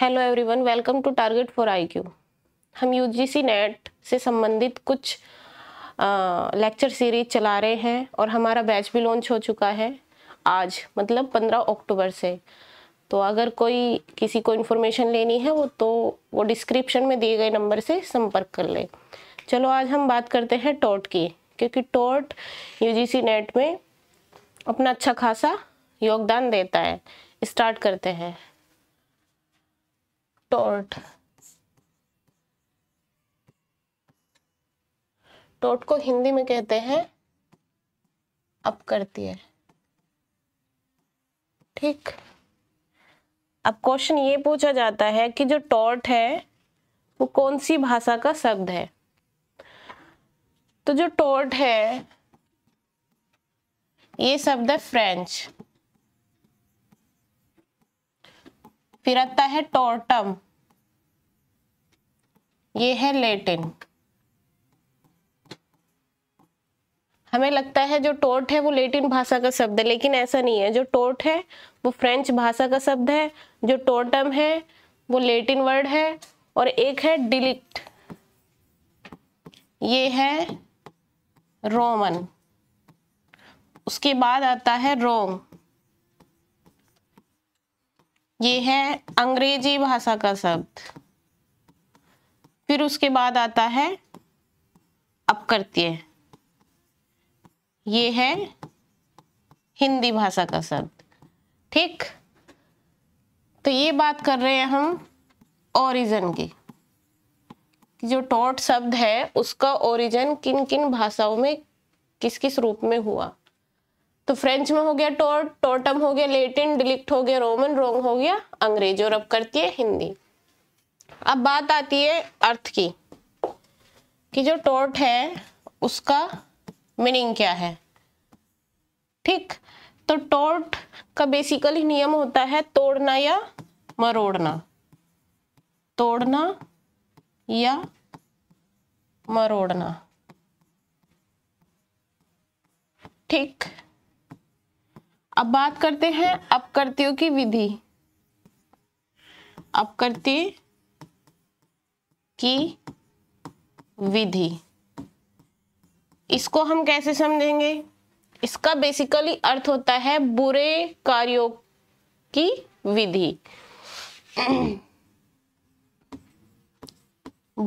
hello everyone welcome to target for IQ हम UGC NET से संबंधित कुछ लेक्चर सीरीज चला रहे हैं और हमारा बैच भी लॉन्च हो चुका है आज मतलब 15 अक्टूबर से तो अगर कोई किसी को इन्फॉर्मेशन लेनी है वो तो वो डिस्क्रिप्शन में दिए गए नंबर से संपर्क कर ले चलो आज हम बात करते हैं टोट की क्योंकि टोट यू नेट में अपना अच्छा खासा योगदान देता है स्टार्ट करते हैं टोट टॉट को हिंदी में कहते हैं अप करती है ठीक अब क्वेश्चन ये पूछा जाता है कि जो टॉट है वो कौन सी भाषा का शब्द है तो जो टॉट है ये शब्द है फ्रेंच फिर आता है टोर्टम ये है लेटिन हमें लगता है जो टोर्ट है वो लेटिन भाषा का शब्द है लेकिन ऐसा नहीं है जो टोट है वो फ्रेंच भाषा का शब्द है जो टोटम है वो लेटिन वर्ड है और एक है डिलिक्ट ये है रोमन उसके बाद आता है रोम ये है अंग्रेजी भाषा का शब्द फिर उसके बाद आता है अपकृत्य ये है हिंदी भाषा का शब्द ठीक तो ये बात कर रहे हैं हम ओरिजन की जो टॉट शब्द है उसका ओरिजन किन किन भाषाओं में किस किस रूप में हुआ तो फ्रेंच में हो गया टोर्ट टोटम हो गया लेटिन डिलिक्ट हो गया रोमन रोंग हो गया अंग्रेजी और अब करती है हिंदी अब बात आती है अर्थ की कि जो टोर्ट है उसका मीनिंग क्या है ठीक तो टोर्ट का बेसिकली नियम होता है तोड़ना या मरोड़ना तोड़ना या मरोड़ना ठीक अब बात करते हैं अपकृत्यों की विधि अपकृत्य की विधि इसको हम कैसे समझेंगे इसका बेसिकली अर्थ होता है बुरे कार्यों की विधि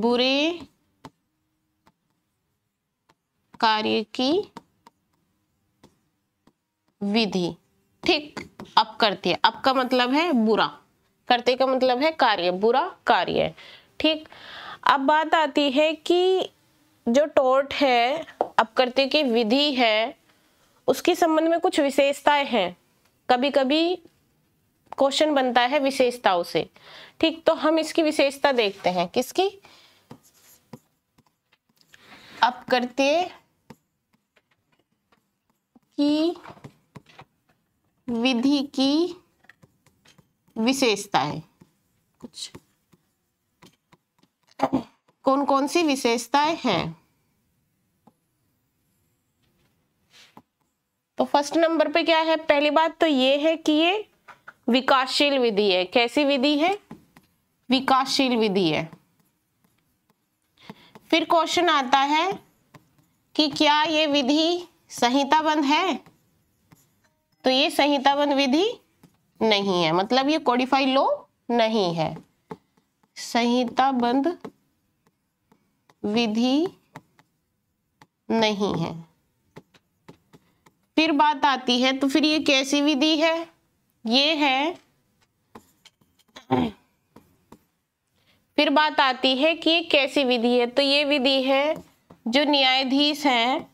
बुरे कार्य की विधि ठीक अप करती है अप का मतलब है बुरा करते का मतलब है कार्य बुरा कार्य ठीक अब बात आती है कि जो टोट है करते की विधि है उसके संबंध में कुछ विशेषताएं हैं कभी कभी क्वेश्चन बनता है विशेषताओं से ठीक तो हम इसकी विशेषता देखते हैं किसकी करते की विधि की विशेषता है कुछ कौन कौन सी विशेषताएं हैं तो फर्स्ट नंबर पे क्या है पहली बात तो ये है कि ये विकासशील विधि है कैसी विधि है विकासशील विधि है फिर क्वेश्चन आता है कि क्या ये विधि संहिताबंध है तो ये संहिताबंध विधि नहीं है मतलब ये कोडिफाइड लो नहीं है संहिताबंध विधि नहीं है फिर बात आती है तो फिर ये कैसी विधि है ये है फिर बात आती है कि ये कैसी विधि है तो ये विधि है जो न्यायाधीश हैं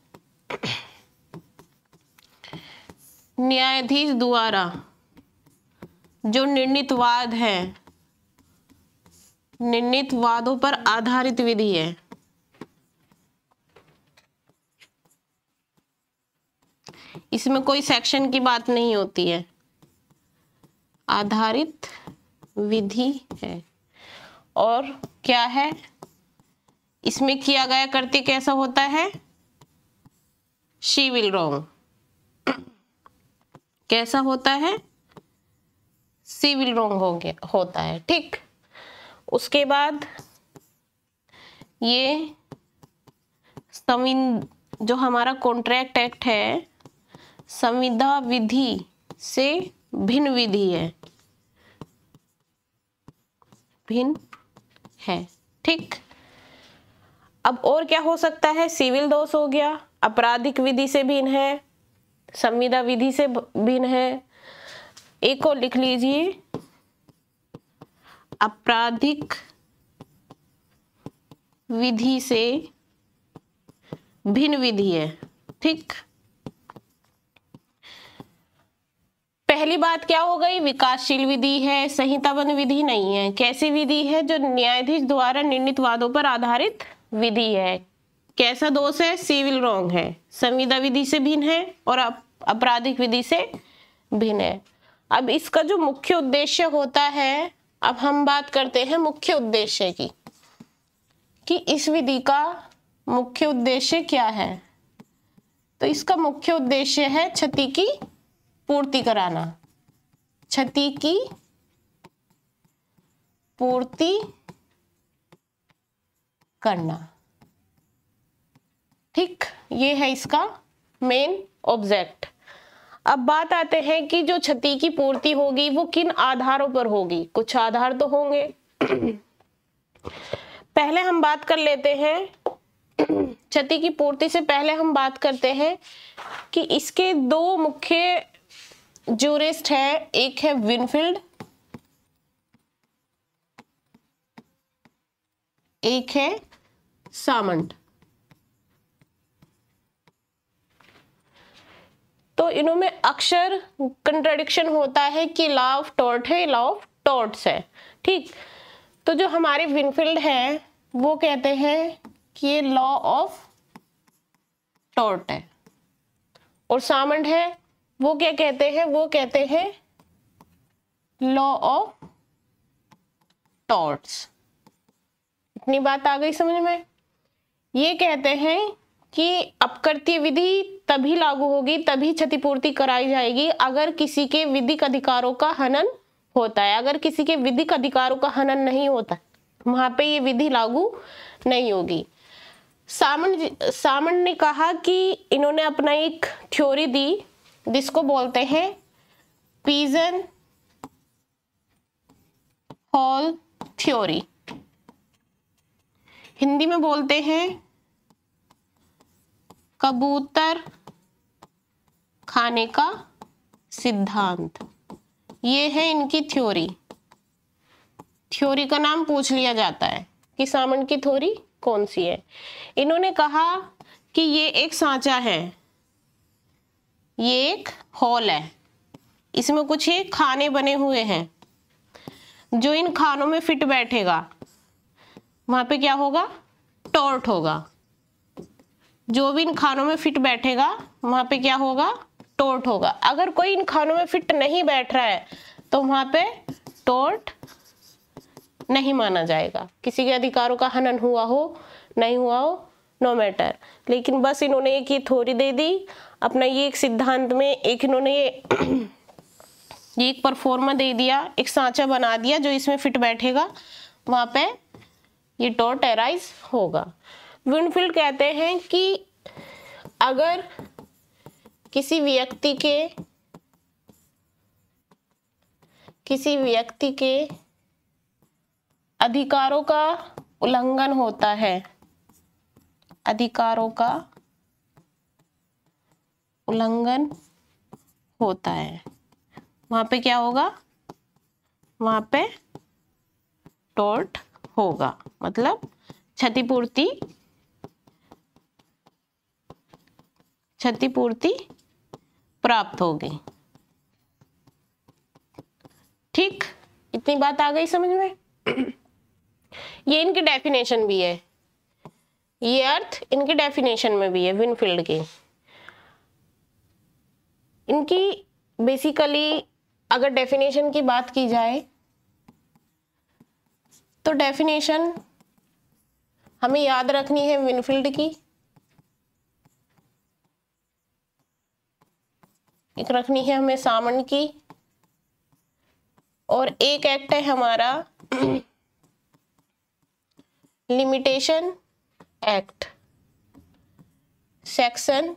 न्यायाधीश द्वारा जो निर्णित वाद है निर्णित वादों पर आधारित विधि है इसमें कोई सेक्शन की बात नहीं होती है आधारित विधि है और क्या है इसमें किया गया करते कैसा होता है शी विल रॉन्ग कैसा होता है सिविल रोंग हो गया होता है ठीक उसके बाद ये संविन जो हमारा कॉन्ट्रैक्ट एक्ट है संविधा विधि से भिन्न विधि है भिन्न है ठीक अब और क्या हो सकता है सिविल दोष हो गया आपराधिक विधि से भिन्न है संविदा विधि से भिन्न है एक और लिख लीजिए आपराधिक विधि से भिन्न विधि है ठीक पहली बात क्या हो गई विकासशील विधि है संहिताबंद विधि नहीं है कैसी विधि है जो न्यायाधीश द्वारा निर्णित वादों पर आधारित विधि है कैसा दोष है सिविल रॉन्ग है संविदा विधि से भिन्न है और आपराधिक विधि से भिन्न है अब इसका जो मुख्य उद्देश्य होता है अब हम बात करते हैं मुख्य उद्देश्य की कि इस विधि का मुख्य उद्देश्य क्या है तो इसका मुख्य उद्देश्य है क्षति की पूर्ति कराना क्षति की पूर्ति करना ठीक ये है इसका मेन ऑब्जेक्ट अब बात आते हैं कि जो क्षति की पूर्ति होगी वो किन आधारों पर होगी कुछ आधार तो होंगे पहले हम बात कर लेते हैं क्षति की पूर्ति से पहले हम बात करते हैं कि इसके दो मुख्य जूरिस्ट हैं एक है विनफील्ड एक है सामंट इन्हों में अक्सर कंट्रडिक्शन होता है कि लॉ ऑफ टॉर्ट है लॉ ऑफ टॉर्ट्स है ठीक तो जो हमारे विनफील्ड है वो कहते हैं कि ये लॉ ऑफ टॉर्ट है और सामंड है वो क्या कहते हैं वो कहते हैं लॉ ऑफ टॉर्ट्स इतनी बात आ गई समझ में ये कहते हैं कि अपकर्त्य विधि तभी लागू होगी तभी क्षतिपूर्ति कराई जाएगी अगर किसी के विधिक अधिकारों का हनन होता है अगर किसी के विधिक अधिकारों का हनन नहीं होता वहां पे ये विधि लागू नहीं होगी सामन सामन ने कहा कि इन्होंने अपना एक थ्योरी दी जिसको बोलते हैं पीजन हॉल थ्योरी हिंदी में बोलते हैं कबूतर खाने का सिद्धांत ये है इनकी थ्योरी थ्योरी का नाम पूछ लिया जाता है कि सामन की थ्योरी कौन सी है इन्होंने कहा कि ये एक सांचा है ये एक हॉल है इसमें कुछ एक खाने बने हुए हैं जो इन खानों में फिट बैठेगा वहां पे क्या होगा टॉर्ट होगा जो भी इन खानों में फिट बैठेगा वहां पे क्या होगा टोट होगा अगर कोई इन खानों में फिट नहीं बैठ रहा है तो वहां पे टोट नहीं माना जाएगा किसी के अधिकारों का हनन हुआ हो नहीं हुआ हो नो no मैटर लेकिन बस इन्होंने एक ये थोड़ी दे दी अपना ये एक सिद्धांत में एक इन्होंने ये ये एक परफॉर्मा दे दिया एक सांचा बना दिया जो इसमें फिट बैठेगा वहाँ पे ये टोट एराइज होगा ग्रीनफील्ड कहते हैं कि अगर किसी व्यक्ति के किसी व्यक्ति के अधिकारों का उल्लंघन होता है अधिकारों का उल्लंघन होता है वहां पे क्या होगा वहां पे टोर्ट होगा मतलब क्षतिपूर्ति क्षतिपूर्ति प्राप्त होगी ठीक इतनी बात आ गई समझ में ये इनकी डेफिनेशन भी है ये अर्थ इनकी डेफिनेशन में भी है विनफील्ड की इनकी बेसिकली अगर डेफिनेशन की बात की जाए तो डेफिनेशन हमें याद रखनी है विनफील्ड की एक रखनी है हमें सावन की और एक एक्ट है हमारा limitation act section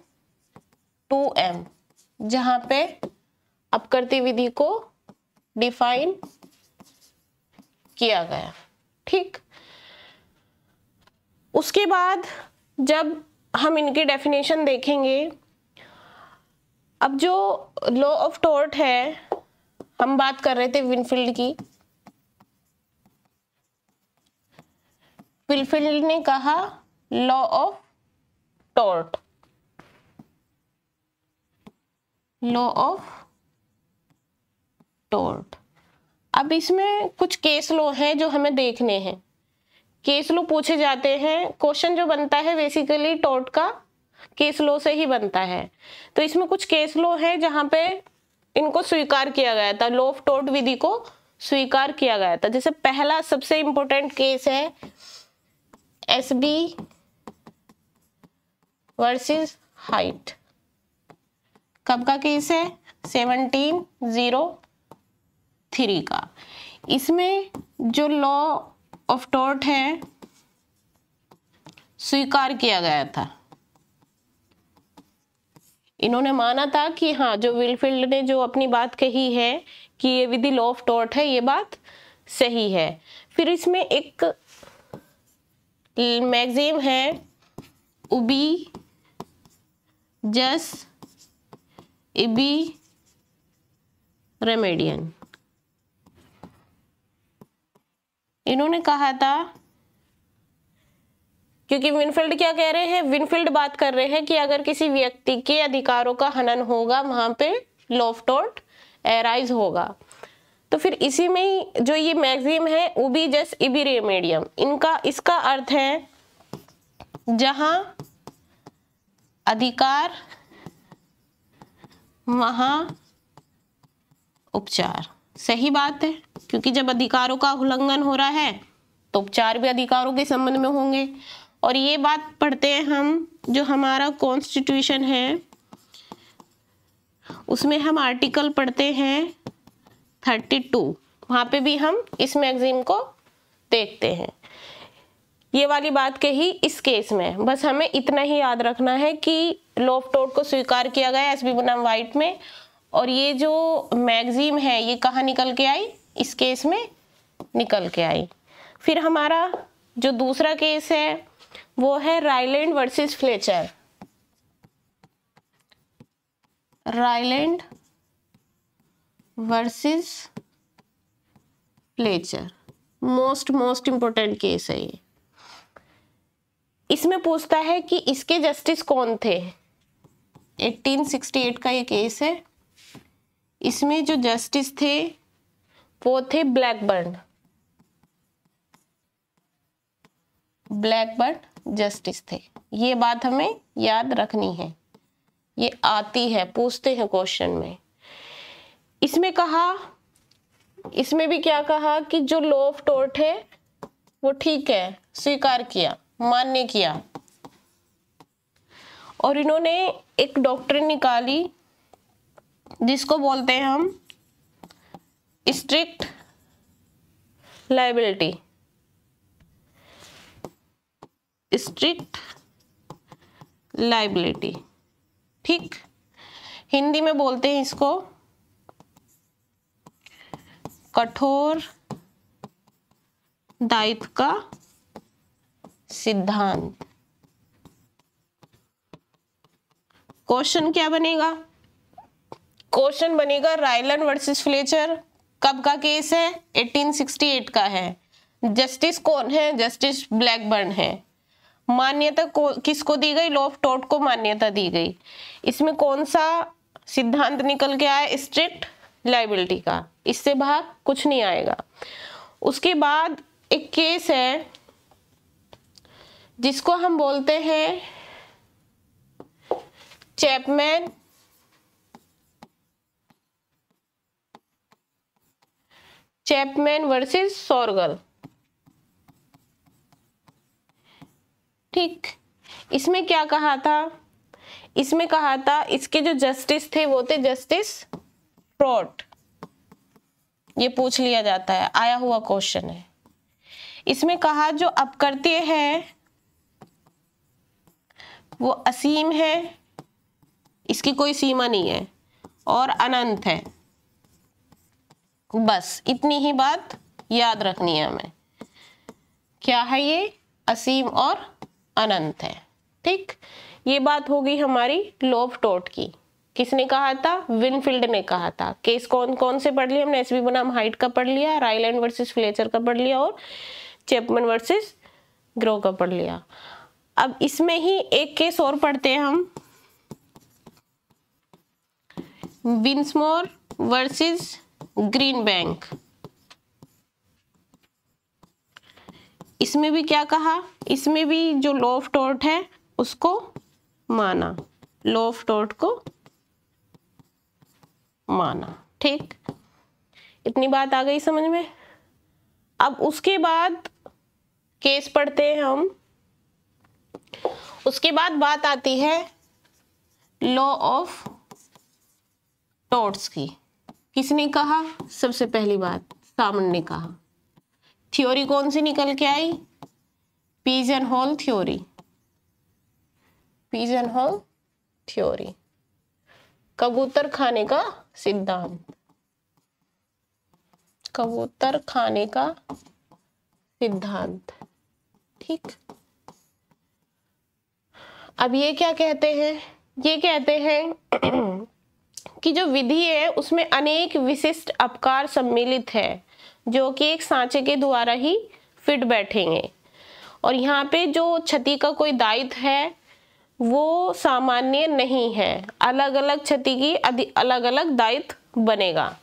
two M जहां पे अपकर्ती विधि को डिफाइन किया गया ठीक उसके बाद जब हम इनकी डेफिनेशन देखेंगे अब जो लॉ ऑफ टॉर्ट है हम बात कर रहे थे विनफील्ड की विनफील्ड ने कहा law of tort law of tort अब इसमें कुछ केस लॉ है जो हमें देखने हैं केस लॉ पूछे जाते हैं क्वेश्चन जो बनता है बेसिकली टॉर्ट का केस लो से ही बनता है तो इसमें कुछ केस लो है जहां पे इनको स्वीकार किया गया था लोफ ऑफ टोट विधि को स्वीकार किया गया था जैसे पहला सबसे इंपॉर्टेंट केस है एस बी वर्सेस हाइट कब का केस है सेवनटीन जीरो थ्री का इसमें जो लॉ ऑफ टोर्ट है स्वीकार किया गया था इन्होंने माना था कि हाँ जो विलफील्ड ने जो अपनी बात कही है कि ये विधि लॉ ऑफ टॉर्ट है ये बात सही है फिर इसमें एक मैगजीम है उबी जस इबी रेमेडियन इन्होंने कहा था क्योंकि विनफील्ड क्या कह रहे हैं विनफील्ड बात कर रहे हैं कि अगर किसी व्यक्ति के अधिकारों का हनन होगा वहां पे लॉफ्टोट एराइज होगा तो फिर इसी में ही जो ये मैगजीम है उबी जस इबी रेमेडियम इनका इसका अर्थ है जहां अधिकार वहां उपचार सही बात है क्योंकि जब अधिकारों का उल्लंघन हो रहा है तो उपचार भी अधिकारों के संबंध में होंगे और ये बात पढ़ते हैं हम जो हमारा कॉन्स्टिट्यूशन है उसमें हम आर्टिकल पढ़ते हैं थर्टी टू वहाँ पर भी हम इस मैगजीन को देखते हैं ये वाली बात कही इस केस में बस हमें इतना ही याद रखना है कि लोफ टोट को स्वीकार किया गया एस बी बनम वाइट में और ये जो मैगजीम है ये कहाँ निकल के आई इस केस में निकल के आई फिर हमारा जो दूसरा केस है वो है Ryland versus Fletcher Ryland versus Fletcher most most important case है ये इसमें पूछता है कि इसके जस्टिस कौन थे 1868 का ये केस है इसमें जो जस्टिस थे वो थे ब्लैकबर्न ब्लैकबर्न जस्टिस थे ये बात हमें याद रखनी है ये आती है पूछते हैं क्वेश्चन में इसमें कहा इसमें भी क्या कहा कि जो लोफ टोर्ट है वो ठीक है स्वीकार किया मान्य किया और इन्होंने एक डॉक्टर निकाली जिसको बोलते हैं हम स्ट्रिक्ट लाइबिलिटी स्ट्रिक्ट लाइबिलिटी ठीक हिंदी में बोलते हैं इसको कठोर दायित्व का सिद्धांत क्वेश्चन क्या बनेगा क्वेश्चन बनेगा रायलन वर्सेस फ्लेचर कब का केस है 1868 का है जस्टिस कौन है जस्टिस ब्लैकबर्न है मान्यता को किसको दी गई लॉ ऑफ टॉट को मान्यता दी गई इसमें कौन सा सिद्धांत निकल के आया स्ट्रिक्ट लाइबिलिटी का इससे बाहर कुछ नहीं आएगा उसके बाद एक केस है जिसको हम बोलते हैं चैपमैन चैपमैन वर्सेस सोरगल ठीक इसमें क्या कहा था इसमें कहा था इसके जो जस्टिस थे वो थे जस्टिस प्रोट ये पूछ लिया जाता है आया हुआ क्वेश्चन है इसमें कहा जो अपकर्त्य है वो असीम है इसकी कोई सीमा नहीं है और अनंत है बस इतनी ही बात याद रखनी है हमें क्या है ये असीम और अनंत है ठीक ये बात होगी हमारी लोभ टोट की किसने कहा था विनफील्ड ने कहा था केस कौन कौन से पढ़ लिया हमने एस बी बनाम हाइट का पढ़ लिया राइलैंड वर्सेस फ्लेचर का पढ़ लिया और चेपमन वर्सेस ग्रो का पढ़ लिया अब इसमें ही एक केस और पढ़ते हैं हम विंसमोर वर्सेस ग्रीन बैंक इसमें भी क्या कहा इसमें भी जो लॉ ऑफ टॉर्ट है उसको माना लॉ ऑफ टॉर्ट को माना ठीक इतनी बात आ गई समझ में अब उसके बाद केस पढ़ते हैं हम उसके बाद बात आती है लॉ ऑफ टॉर्ट्स की किसने कहा सबसे पहली बात सामन ने कहा थ्योरी कौन सी निकल के आई pigeon hole theory pigeon hole theory कबूतर खाने का सिद्धांत कबूतर खाने का सिद्धांत ठीक अब ये क्या कहते हैं ये कहते हैं कि जो विधि है उसमें अनेक विशिष्ट अपकार सम्मिलित है जो कि एक सांचे के द्वारा ही फिट बैठेंगे और यहाँ पे जो क्षति का कोई दायित्व है वो सामान्य नहीं है अलग अलग क्षति की अलग अलग दायित्व बनेगा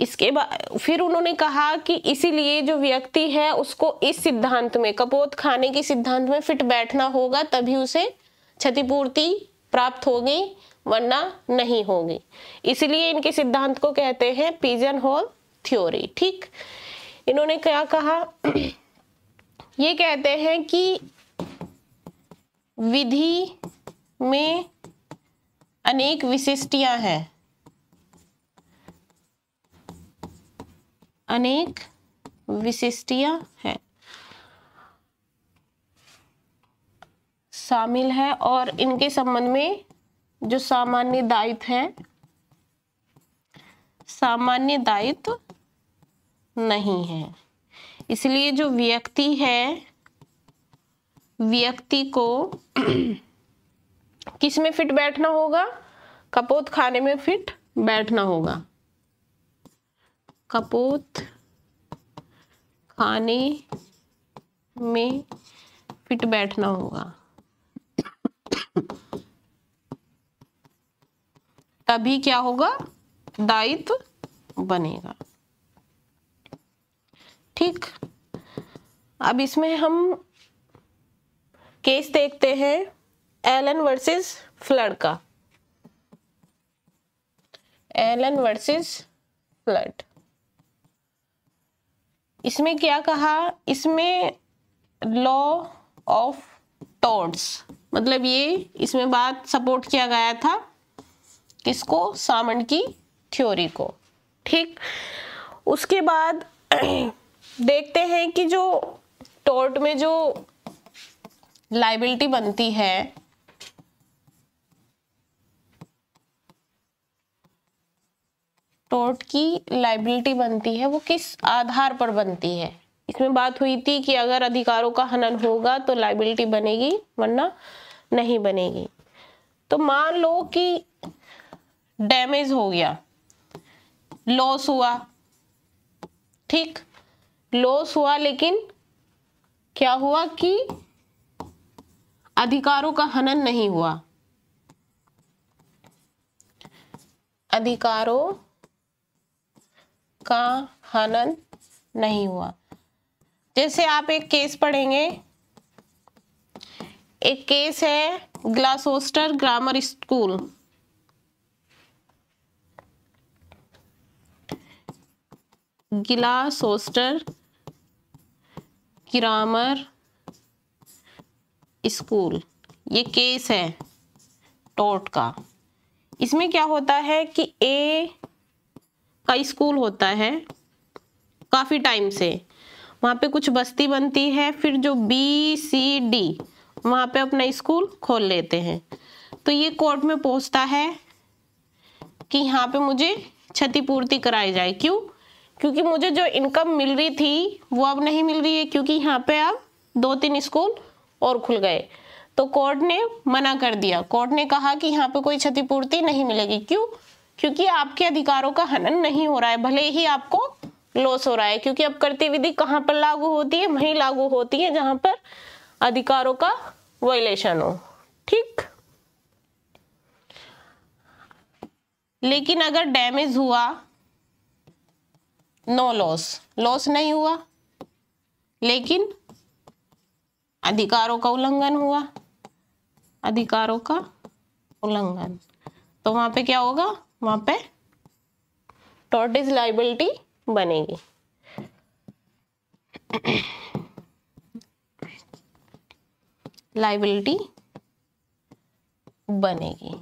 इसके बाद फिर उन्होंने कहा कि इसीलिए जो व्यक्ति है उसको इस सिद्धांत में कपोत खाने के सिद्धांत में फिट बैठना होगा तभी उसे क्षतिपूर्ति प्राप्त होगी वरना नहीं होगी इसलिए इनके सिद्धांत को कहते हैं पिजन होल थ्योरी ठीक इन्होंने क्या कहा ये कहते हैं कि विधि में अनेक विशिष्टियां हैं अनेक विशिष्टियां हैं शामिल है और इनके संबंध में जो सामान्य दायित्व है सामान्य दायित्व नहीं है इसलिए जो व्यक्ति है व्यक्ति को किस में फिट बैठना होगा कपोत खाने में फिट बैठना होगा कपोत खाने में फिट बैठना होगा तभी क्या होगा दायित्व बनेगा ठीक अब इसमें हम केस देखते हैं एलन वर्सेस फ्लड का एलन वर्सेस फ्लड इसमें क्या कहा इसमें लॉ ऑफ टॉर्ड्स मतलब ये इसमें बात सपोर्ट किया गया था किसको सामन की थ्योरी को ठीक उसके बाद देखते हैं कि जो टोर्ट में जो लाइबिलिटी बनती है टोर्ट की लाइबिलिटी बनती है वो किस आधार पर बनती है इसमें बात हुई थी कि अगर अधिकारों का हनन होगा तो लाइबिलिटी बनेगी वरना नहीं बनेगी तो मान लो कि डैमेज हो गया लॉस हुआ ठीक लॉस हुआ लेकिन क्या हुआ कि अधिकारों का हनन नहीं हुआ अधिकारों का हनन नहीं हुआ जैसे आप एक केस पढ़ेंगे एक केस है Gloucester grammar school Gloucester grammar school ये केस है टोट का इसमें क्या होता है कि ए का स्कूल होता है काफ़ी टाइम से वहाँ पे कुछ बस्ती बनती है फिर जो बी सी डी वहाँ पे अपना स्कूल खोल लेते हैं तो ये कोर्ट में पहुँचता है कि यहाँ पे मुझे क्षतिपूर्ति कराई जाए क्यों क्योंकि मुझे जो इनकम मिल रही थी वो अब नहीं मिल रही है क्योंकि यहाँ पे अब दो तीन स्कूल और खुल गए तो कोर्ट ने मना कर दिया कोर्ट ने कहा कि यहाँ पे कोई क्षतिपूर्ति नहीं मिलेगी क्यों क्योंकि आपके अधिकारों का हनन नहीं हो रहा है भले ही आपको लॉस हो रहा है क्योंकि अब करती विधि कहाँ पर लागू होती है वहीं लागू होती है जहाँ पर अधिकारों का वायलेशन हो ठीक लेकिन अगर डैमेज हुआ नो लॉस लॉस नहीं हुआ लेकिन अधिकारों का उल्लंघन हुआ अधिकारों का उल्लंघन तो वहां पे क्या होगा वहां पे इज लाइबिलिटी बनेगी लाइबिलिटी बनेगी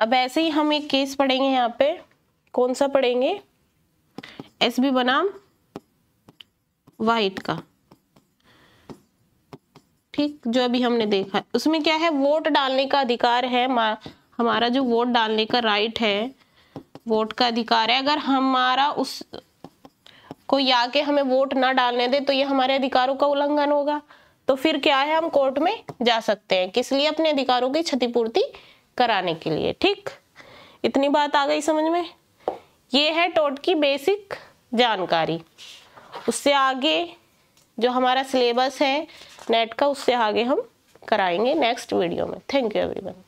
अब ऐसे ही हम एक केस पढ़ेंगे यहाँ पे कौन सा पढ़ेंगे एस बी बनाम वाइट का ठीक जो अभी हमने देखा उसमें क्या है वोट डालने का अधिकार है हमारा जो वोट डालने का राइट है वोट का अधिकार है अगर हमारा उस कोई आके हमें वोट ना डालने दे तो ये हमारे अधिकारों का उल्लंघन होगा तो फिर क्या है हम कोर्ट में जा सकते हैं किस लिए अपने अधिकारों की क्षतिपूर्ति कराने के लिए ठीक इतनी बात आ गई समझ में ये है टोट की बेसिक जानकारी उससे आगे जो हमारा सिलेबस है नेट का उससे आगे हम कराएंगे नेक्स्ट वीडियो में थैंक यू एवरीवन